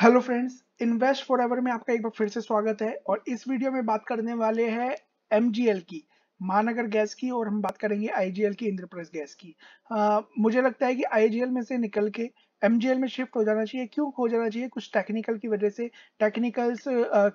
hello friends invest for ever में आपका एक बार फिर से स्वागत है और इस वीडियो में बात करने वाले हैं एमजीएल की महानगर गैस की और हम बात करेंगे आईजीएल की इंद्रप्रस्थ गैस की आ, मुझे लगता है कि आईजीएल में से निकल के एमजीएल में शिफ्ट हो जाना चाहिए क्यों हो जाना चाहिए कुछ टेक्निकल की वजह से टेक्निकल्स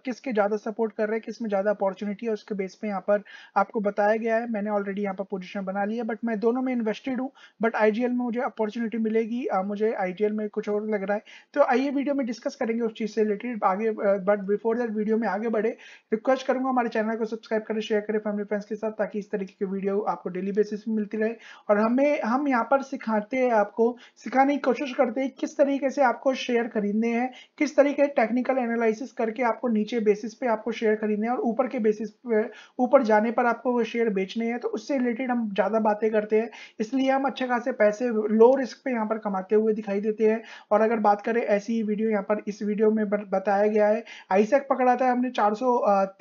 किसके ज़्यादा सपोर्ट कर रहे हैं किस में ज़्यादा अपॉर्चुनिटी है उसके बेस पे यहाँ पर आपको बताया गया है मैंने ऑलरेडी यहाँ पर पोजीशन बना लिया है बट मैं दोनों में इन्वेस्टेड हूँ बट आई में मुझे अपॉर्चुनिटी मिलेगी आ, मुझे आई में कुछ और लग रहा है तो आइए वीडियो में डिस्कस करेंगे उस चीज़ से रिलेटेड आगे बट बिफोर दैट वीडियो में आगे बढ़े रिक्वेस्ट करूँगा हमारे चैनल को सब्सक्राइब करें शेयर करें फैमिली फ्रेंड्स के साथ ताकि इस तरीके की वीडियो आपको डेली बेसिस में मिलती रहे और हमें हम यहाँ पर सिखाते हैं आपको सिखाने की कोशिश करते करते हैं किस तरीके से आपको शेयर खरीदने हैं किस तरीके टेक्निकल एनालिसिस करके आपको नीचे बेसिस पे आपको शेयर खरीदने हैं और ऊपर के बेसिस पे ऊपर जाने पर आपको वो शेयर बेचने हैं तो उससे रिलेटेड हम ज़्यादा बातें करते हैं इसलिए हम अच्छे खासे पैसे लो रिस्क पे यहाँ पर कमाते हुए दिखाई देते हैं और अगर बात करें ऐसी ही वीडियो यहाँ पर इस वीडियो में बताया गया है आईसेक पकड़ा था हमने चार सौ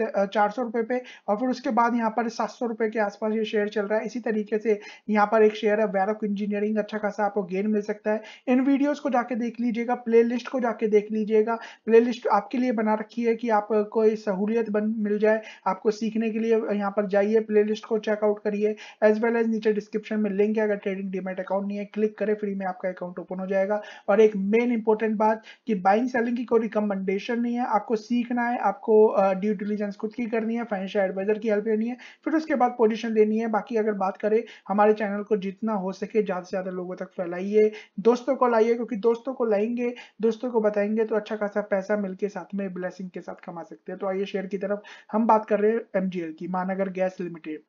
चार पे और फिर उसके बाद यहाँ पर सात के आसपास ये शेयर चल रहा है इसी तरीके से यहाँ पर एक शेयर है वैरक इंजीनियरिंग अच्छा खासा आपको गेन मिल सकता है इन वीडियो वीडियोस को जाके देख लीजिएगा प्लेलिस्ट को जाके देख लीजिएगा प्लेलिस्ट आपके लिए बना रखी है कि आपको सहूलियत बन मिल जाए आपको सीखने के लिए यहाँ पर जाइए प्लेलिस्ट को चेकआउट करिए एज वेल एज नीचे डिस्क्रिप्शन में लिंक है अगर ट्रेडिंग डीमेट अकाउंट नहीं है क्लिक करें फ्री में आपका अकाउंट ओपन हो जाएगा और एक मेन इंपॉर्टेंट बात कि बाइंग सेलिंग की कोई रिकमेंडेशन नहीं है आपको सीखना है आपको ड्यू डिलीजेंस खुद की करनी है फाइनेंशियल एडवाइजर की हेल्प लेनी है फिर उसके बाद पोजिशन लेनी है बाकी अगर बात करें हमारे चैनल को जितना हो सके ज़्यादा से ज़्यादा लोगों तक फैलाइए दोस्तों को लाइए चाहिए क्योंकि दोस्तों को लाएंगे दोस्तों को बताएंगे तो अच्छा खासा पैसा मिलके साथ में ब्लेसिंग के साथ कमा सकते हैं तो आइए शेयर की तरफ हम बात कर रहे हैं एमजीएल की Mahanagar gas limited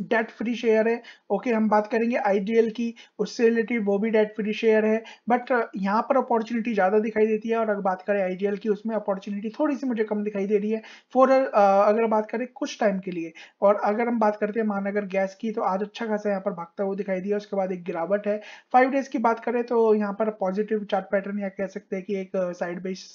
debt free share है ओके okay, हम बात करेंगे आईडीएल की उससे रिलेटेड वो भी डेट फ्री शेयर है बट uh, यहाँ पर अपॉर्चुनिटी ज़्यादा दिखाई देती है और अगर बात करें आईडीएल की उसमें अपॉर्चुनिटी थोड़ी सी मुझे कम दिखाई दे रही है फॉर uh, अगर बात करें कुछ टाइम के लिए और अगर हम बात करते हैं महानगर गैस की तो आज अच्छा खासा यहाँ पर भागता हुआ दिखाई दिया उसके बाद एक गिरावट है फाइव डेज की बात करें तो यहाँ पर पॉजिटिव चार्ट पैटर्न या कह सकते हैं कि एक साइड बेस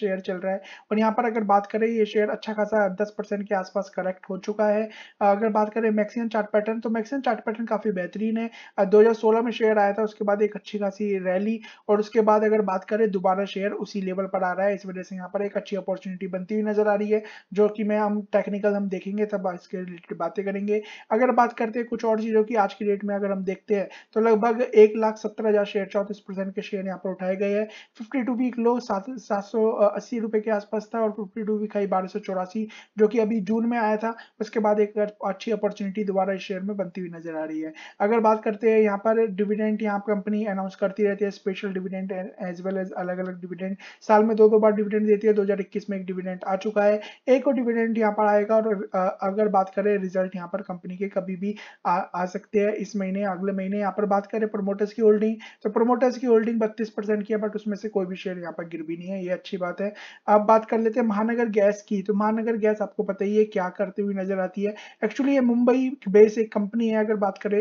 शेयर चल रहा है और यहाँ पर अगर बात करें ये शेयर अच्छा खासा दस के आसपास करेक्ट हो चुका है अगर बात करें मैक्सिम मैक्सिमम चार्ट पैटर्न तो मैक्सिमम चार्ट पैटर्न काफ़ी बेहतरीन है 2016 में शेयर आया था उसके बाद एक अच्छी खासी रैली और उसके बाद अगर बात करें दोबारा शेयर उसी लेवल पर आ रहा है इस वजह से यहाँ पर एक अच्छी अपॉर्चुनिटी बनती हुई नजर आ रही है जो कि मैं हम टेक्निकल हम देखेंगे तब इसके रिलेटेड बातें करेंगे अगर बात करते हैं कुछ और चीज़ों की आज की डेट में अगर हम देखते हैं तो लगभग एक लाख सत्तर हज़ार शेयर चौतीस परसेंट के शेयर यहाँ पर उठाए गए हैं फिफ्टी टू वीक लो सात सात सौ अस्सी रुपए के आसपास था और फिफ्टी टू वीक हाई बारह सौ चौरासी जो कि अभी जून में आया था उसके बाद एक अच्छी अपॉर्चुनिटी दोबारा शेयर में बनती हुई नजर आ रही है अगर बात करते हैं यहाँ पर डिविडेंट यहाँ कंपनी अनाउंस करती रहती है special dividend as well as अलग अलग डिविडेंट साल में दो दो बार डिविडेंट देती है दो में एक डिविडेंट आ चुका है एक और डिविडेंट यहाँ पर आएगा और अगर बात करें रिजल्ट यहाँ पर कंपनी के कभी भी आ, आ सकते हैं इस महीने अगले महीने यहाँ पर बात करें प्रोमोटर्स की होल्डिंग तो प्रोमोटर्स की होल्डिंग बत्तीस की है बट उसमें से कोई भी शेयर यहाँ पर गिर भी नहीं है ये अच्छी बात है अब बात कर लेते हैं महानगर गैस की तो महानगर गैस आपको पता ही है क्या करते हुए नजर आती है एक्चुअली ये मुंबई बेस एक कंपनी है अगर बात करें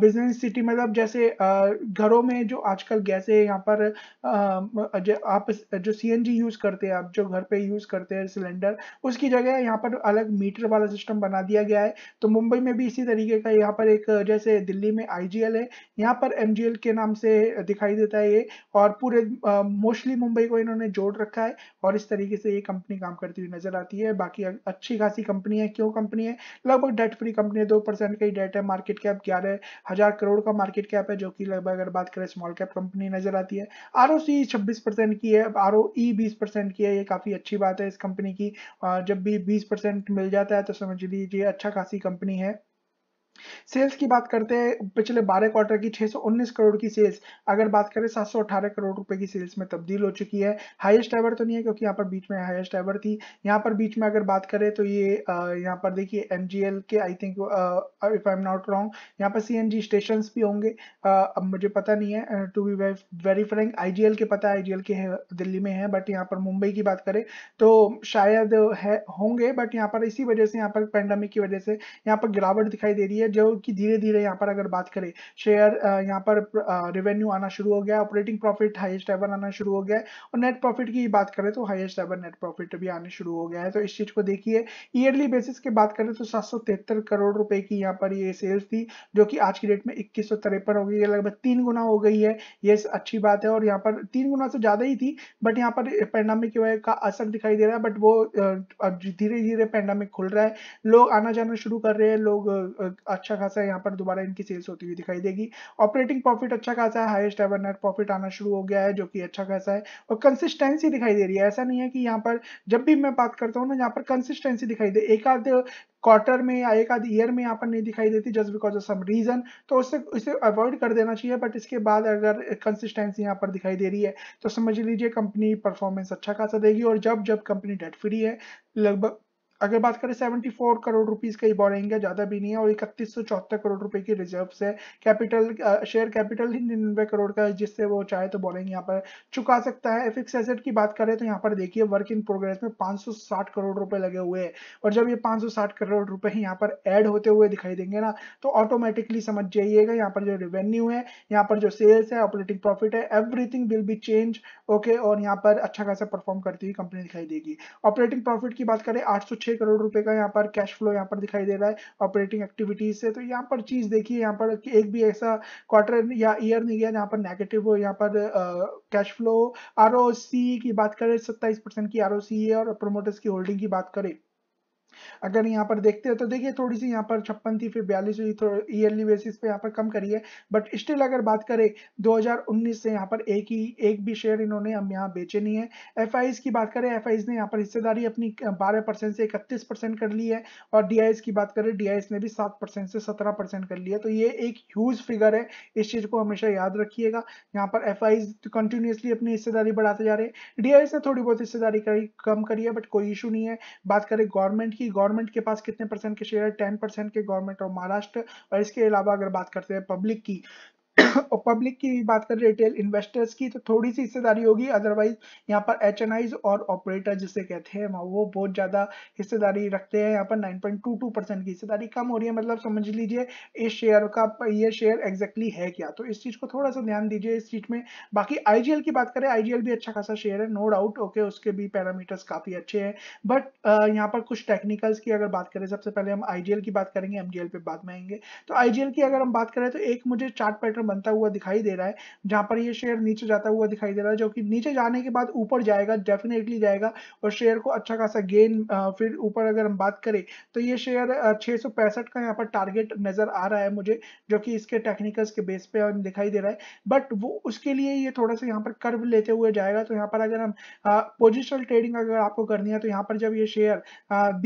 बिजनेस सिटी मतलब जैसे घरों में जो आजकल गैस है यहाँ पर आप जो सी यूज करते हैं आप जो घर पे यूज करते हैं सिलेंडर उसकी जगह यहाँ पर अलग मीटर वाला सिस्टम बना दिया गया है तो मुंबई में भी इसी तरीके का यहाँ पर एक जैसे दिल्ली में आई है यहाँ पर एम के नाम से दिखाई देता है ये और पूरे मोस्टली मुंबई को इन्होंने जोड़ रखा है और इस तरीके से ये कंपनी काम करती हुई नजर आती है बाकी अच्छी खासी कंपनी है क्यों कंपनी है लगभग डेट फ्री कंपनी है दो तो परसेंट का ही डेट है मार्केट कैप ग्यारह हजार करोड़ का मार्केट कैप है जो कि लगभग अगर बात करें स्मॉल कैप कंपनी नजर आती है आर ओ सी छब्बीस परसेंट की है आर ओ ई बीस परसेंट की है ये काफी अच्छी बात है इस कंपनी की जब भी बीस परसेंट मिल जाता है तो समझ लीजिए अच्छा खासी कंपनी है सेल्स की बात करते हैं पिछले 12 क्वार्टर की 619 करोड़ की सेल्स अगर बात करें सात करोड़ रुपए की सेल्स में तब्दील हो चुकी है हाईएस्ट एवर तो नहीं है क्योंकि यहाँ पर बीच में हाईएस्ट एवर थी यहाँ पर बीच में अगर बात करें तो ये यहाँ पर देखिए एम के I think if I am not wrong यहाँ पर सी स्टेशन भी होंगे अब मुझे पता नहीं है to be very frank I के पता है आई के दिल्ली में है बट यहाँ पर मुंबई की बात करें तो शायद है होंगे बट यहाँ पर इसी वजह से यहाँ पर पेंडेमिक की वजह से यहाँ पर गिरावट दिखाई दे रही है शेयर जो कि धीरे धीरे यहाँ पर अगर बात करें शेयर यहाँ पर रेवेन्यू आना शुरू हो गया ऑपरेटिंग प्रॉफिट हाईएस्ट एवर आना शुरू हो गया और नेट प्रॉफिट की बात करें तो हाईएस्ट एवर नेट प्रॉफिट भी आने शुरू हो गया है तो इस चीज को देखिए ईयरली बेसिस की बात करें तो सात करोड़ रुपए की यहाँ पर ये सेल्स थी जो कि आज की डेट में इक्कीस हो गई है लगभग तीन गुना हो गई है ये अच्छी बात है और यहाँ पर तीन गुना से ज्यादा ही थी बट यहाँ पर पैंडामिक की वजह का असर दिखाई दे रहा है बट वो धीरे धीरे पैंडामिक खुल रहा है लोग आना जाना शुरू कर रहे हैं लोग अच्छा खासा यहाँ पर दोबारा इनकी सेल्स होती हुई दिखाई देगी ऑपरेटिंग प्रॉफिट अच्छा खासा है हाइस्ट एवर नेट प्रॉफिट आना शुरू हो गया है जो कि अच्छा खासा है और कंसिस्टेंसी दिखाई दे रही है ऐसा नहीं है कि यहाँ पर जब भी मैं बात करता हूँ ना यहाँ पर कंसिस्टेंसी दिखाई दे एक आध क्वार्टर में या एक आध ईयर में यहाँ पर नहीं दिखाई देती just because of some reason तो उससे इसे अवॉइड कर देना चाहिए बट इसके बाद अगर कंसिस्टेंसी यहाँ पर दिखाई दे रही है तो समझ लीजिए कंपनी परफॉर्मेंस अच्छा खासा देगी और जब जब कंपनी डेट फ्री है लगभग अगर बात करें 74 करोड़ रुपीस का ही बोरिंग है ज्यादा भी नहीं है और इकतीस सौ चौहत्तर करोड़ रुपए की रिजर्व्स है कैपिटल शेयर कैपिटल ही निन्यानवे करोड़ का है जिससे वो चाहे तो बोरिंग यहाँ पर चुका सकता है फिक्स एसेट की बात करें तो यहाँ पर देखिए वर्क इन प्रोग्रेस में 560 करोड़ रुपए लगे हुए हैं और जब ये साठ करोड़ रुपए यहाँ पर एड होते हुए दिखाई देंगे ना तो ऑटोमेटिकली समझ जाइएगा यहाँ पर जो रेवेन्यू है यहाँ पर जो सेल्स है ऑपरेटिंग प्रॉफिट है everything will be change okay और यहाँ पर अच्छा खासा परफॉर्म करती हुई कंपनी दिखाई देगी ऑपरेटिंग प्रॉफिट की बात करें आठ छह करोड़ रुपए का यहाँ पर कैश फ्लो यहाँ पर दिखाई दे रहा है ऑपरेटिंग एक्टिविटीज से तो यहाँ पर चीज देखिए यहाँ पर एक भी ऐसा क्वार्टर या ईयर नहीं गया जहाँ पर नेगेटिव हो यहाँ पर कैश फ्लो आर की बात करें सत्ताईस की आर है और प्रोमोटर्स की होल्डिंग की बात करें अगर यहाँ पर देखते हैं तो देखिए थोड़ी सी यहाँ पर छप्पन थी फिर बयालीस हुई थोड़ी ईयरली बेसिस पे यहाँ पर कम करी है बट स्टिल अगर बात करें 2019 से यहाँ पर एक ही एक भी शेयर इन्होंने हम यहाँ बेचे नहीं है एफ की बात करें एफ ने यहाँ पर हिस्सेदारी अपनी बारह से इकतीस कर ली है और डी की बात करें डी ने भी सात से सत्रह कर लिया तो ये एक ह्यूज फिगर है इस चीज को हमेशा याद रखिएगा यहाँ पर एफ कंटिन्यूसली अपनी हिस्सेदारी बढ़ाते जा रहे हैं डी ने थोड़ी बहुत हिस्सेदारी कम करी है बट कोई इशू नहीं है बात करें गवर्नमेंट की गवर्नमेंट के पास कितने परसेंट के शेयर है टेन परसेंट के गवर्नमेंट और महाराष्ट्र और इसके अलावा अगर बात करते हैं पब्लिक की और पब्लिक की बात करें रिटेल इन्वेस्टर्स की तो थोड़ी सी हिस्सेदारी होगी अदरवाइज यहाँ पर एच और ऑपरेटर जिसे कहते हैं वो बहुत ज़्यादा हिस्सेदारी रखते हैं यहाँ पर 9.22 परसेंट की हिस्सेदारी कम हो रही है मतलब समझ लीजिए इस शेयर का ये शेयर एग्जैक्टली है क्या तो इस चीज़ को थोड़ा सा ध्यान दीजिए इस चीज़ में बाकी आई की बात करें आई भी अच्छा खासा शेयर है नो डाउट ओके उसके भी पैरामीटर्स काफ़ी अच्छे हैं बट यहाँ पर कुछ टेक्निकल्स की अगर बात करें सबसे पहले हम आई की बात करेंगे एमजीएल पे बाद में आएंगे तो आई की अगर हम बात करें तो एक मुझे चार्ट पैटर्न बनता हुआ दिखाई दे रहा है जहां पर ये शेयर नीचे जाता हुआ दिखाई दे रहा है जो कि नीचे जाने के बाद ऊपर जाएगा डेफिनेटली जाएगा और शेयर को अच्छा खासा गेन फिर ऊपर अगर हम बात करें तो ये शेयर छह का यहाँ पर टारगेट नजर आ रहा है मुझे जो कि इसके टेक्निकल्स के बेस पे दिखाई दे रहा है बट वो उसके लिए ये थोड़ा सा यहाँ पर कर्व लेते हुए जाएगा तो यहाँ पर अगर हम पोजिशनल ट्रेडिंग अगर आपको करनी है तो यहाँ पर जब ये शेयर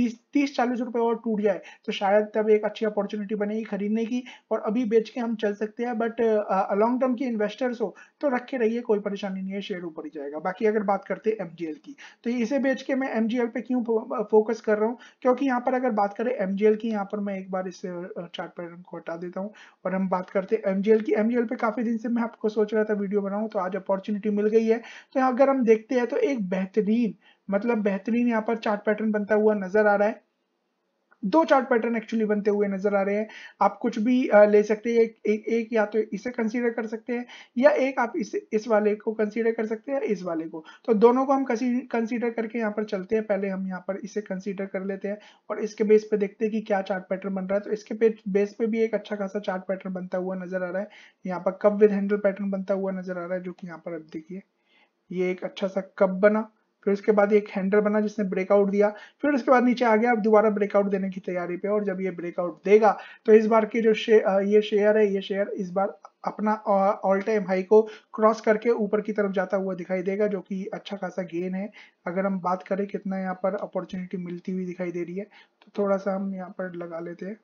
बीस तीस चालीस रुपए और टूट जाए तो शायद तब एक अच्छी अपॉर्चुनिटी बनेगी खरीदने की और अभी बेच के हम चल सकते हैं बट लॉन्ग टर्म की इन्वेस्टर्स हो तो रखे रहिए कोई परेशानी नहीं है शेयर ऊपर ही जाएगा बाकी अगर बात करते हैं एमजीएल की तो इसे बेच के मैं एमजीएल पे क्यों फोकस कर रहा हूँ क्योंकि यहाँ पर अगर बात करें एमजीएल की यहाँ पर मैं एक बार इस चार्ट पैटर्न को हटा देता हूँ और हम बात करते हैं एमजीएल की एमजीएल पे काफी दिन से मैं आपको सोच रहा था वीडियो बनाऊँ तो आज अपॉर्चुनिटी मिल गई है तो अगर हम देखते हैं तो एक बेहतरीन मतलब बेहतरीन यहाँ पर चार्ट पैटर्न बनता हुआ नजर आ रहा है दो चार्ट पैटर्न एक्चुअली बनते हुए नजर आ रहे हैं आप कुछ भी ले सकते हैं एक, एक, एक या तो इसे कंसीडर कर सकते हैं या एक आप इस इस वाले को कंसीडर कर सकते हैं इस वाले को तो दोनों को हम कंसीडर करके यहाँ पर चलते हैं पहले हम यहाँ पर इसे कंसीडर कर लेते हैं और इसके बेस पे देखते हैं कि क्या चार्ट पैटर्न बन रहा है तो इसके बेस पे भी एक अच्छा खासा चार्ट पैटर्न बनता हुआ नजर आ रहा है यहाँ पर कब विद हैंडल पैटर्न बनता हुआ नजर आ रहा है जो कि यहाँ पर अब देखिए ये एक अच्छा सा कब बना फिर उसके बाद एक हैंडल बना जिसने ब्रेकआउट दिया फिर उसके बाद नीचे आ गया अब दोबारा ब्रेकआउट देने की तैयारी पे और जब ये ब्रेकआउट देगा तो इस बार के जो शे, ये शेयर है ये शेयर इस बार अपना ऑल टाइम हाई को क्रॉस करके ऊपर की तरफ जाता हुआ दिखाई देगा जो कि अच्छा खासा गेन है अगर हम बात करें कितना यहाँ पर अपॉर्चुनिटी मिलती हुई दिखाई दे रही है तो थोड़ा सा हम यहाँ पर लगा लेते हैं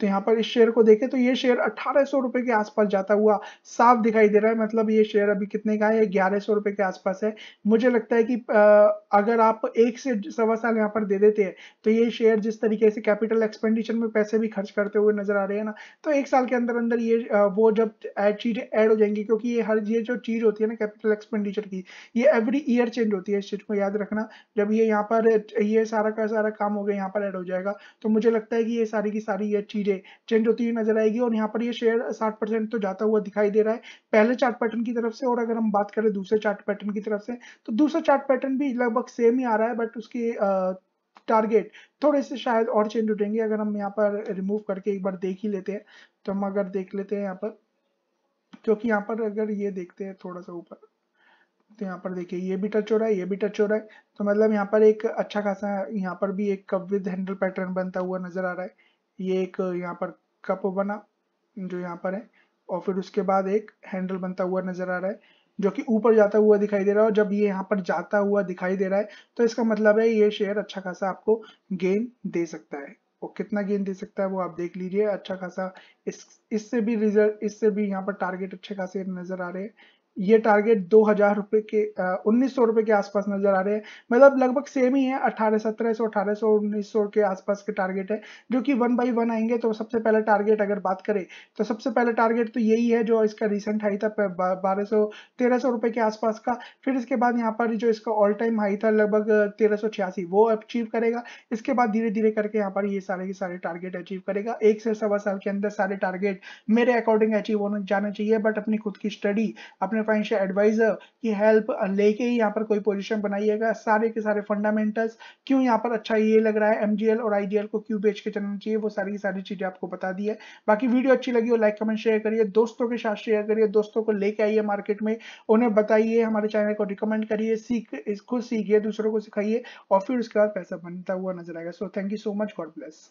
तो यहाँ पर इस शेयर को देखें तो ये शेयर अठारह सौ रुपए के आसपास जाता हुआ साफ दिखाई दे रहा है मतलब ये शेयर अभी कितने का है ग्यारह सौ रुपए के आसपास है मुझे लगता है कि अगर आप एक से सवा साल यहाँ पर दे देते हैं तो ये शेयर जिस तरीके से कैपिटल एक्सपेंडिचर में पैसे भी खर्च करते हुए नजर आ रहे हैं ना तो एक साल के अंदर अंदर ये वो जब चीज ऐड हो जाएंगी क्योंकि ये हर ये जो चीज होती है ना कैपिटल एक्सपेंडिचर की ये एवरी ईयर चेंज होती है इस चीज को याद रखना जब ये यहाँ पर ये सारा का सारा काम हो गया यहाँ पर एड हो जाएगा तो मुझे लगता है कि ये सारी की सारी ये चीजें नीचे चेंज होती हुई नजर आएगी और यहाँ पर ये शेयर साठ परसेंट तो जाता हुआ दिखाई दे रहा है पहले चार्ट पैटर्न की तरफ से और अगर हम बात करें दूसरे चार्ट पैटर्न की तरफ से तो दूसरा चार्ट पैटर्न भी लगभग सेम ही आ रहा है बट उसकी टारगेट थोड़े से शायद और चेंज हो जाएंगे अगर हम यहाँ पर रिमूव करके एक बार देख ही लेते हैं तो हम अगर देख लेते हैं यहाँ पर क्योंकि यहाँ पर अगर ये देखते हैं थोड़ा सा ऊपर तो यहाँ पर देखिए ये भी टच हो रहा है ये भी टच हो रहा है तो मतलब यहाँ पर एक अच्छा खासा यहाँ पर भी एक कब विद हैंडल पैटर्न बनता हुआ नजर आ रहा है ये एक यहाँ पर कप बना जो यहाँ पर है और फिर उसके बाद एक हैंडल बनता हुआ नजर आ रहा है जो कि ऊपर जाता हुआ दिखाई दे रहा है और जब ये यहाँ पर जाता हुआ दिखाई दे रहा है तो इसका मतलब है ये शेयर अच्छा खासा आपको गेन दे सकता है और कितना गेन दे सकता है वो आप देख लीजिए अच्छा खासा इस इससे भी रिजल्ट इससे भी यहाँ पर टारगेट अच्छे खासे नजर आ रहे हैं ये टारगेट दो हजार रुपए के उन्नीस सौ रुपए के आसपास नजर आ रहे हैं मतलब लगभग सेम ही है अठारह सत्रह सौ अठारह सौ उन्नीस सौ के आसपास के टारगेट है जो कि वन बाई वन आएंगे तो सबसे पहला टारगेट अगर बात करें तो सबसे पहला टारगेट तो यही है जो इसका रिसेंट हाई था बारह सौ तेरह सौ रुपए के आसपास का फिर इसके बाद यहाँ पर जो इसका ऑल टाइम हाई था लगभग तेरह सौ छियासी वो अचीव करेगा इसके बाद धीरे धीरे करके यहाँ पर ये सारे के सारे टारगेट अचीव करेगा एक से सवा साल के अंदर सारे टारगेट मेरे अकॉर्डिंग अचीव होने जाना चाहिए बट अपनी खुद की स्टडी अपने फाइनेंशियल एडवाइजर की हेल्प लेके ही यहाँ पर कोई पोजीशन बनाइएगा सारे के सारे फंडामेंटल्स क्यों यहाँ पर अच्छा ये लग रहा है एमजीएल और आईडीएल को क्यों बेच के चलना चाहिए वो सारी की सारी चीजें आपको बता दी है बाकी वीडियो अच्छी लगी हो लाइक कमेंट शेयर करिए दोस्तों के साथ शेयर करिए दोस्तों को लेके आइए मार्केट में उन्हें बताइए हमारे चैनल को रिकमेंड करिए सीख खुद सीखिए दूसरों को सिखाइए और फिर उसके बाद पैसा बनता हुआ नजर आएगा so thank you so much God bless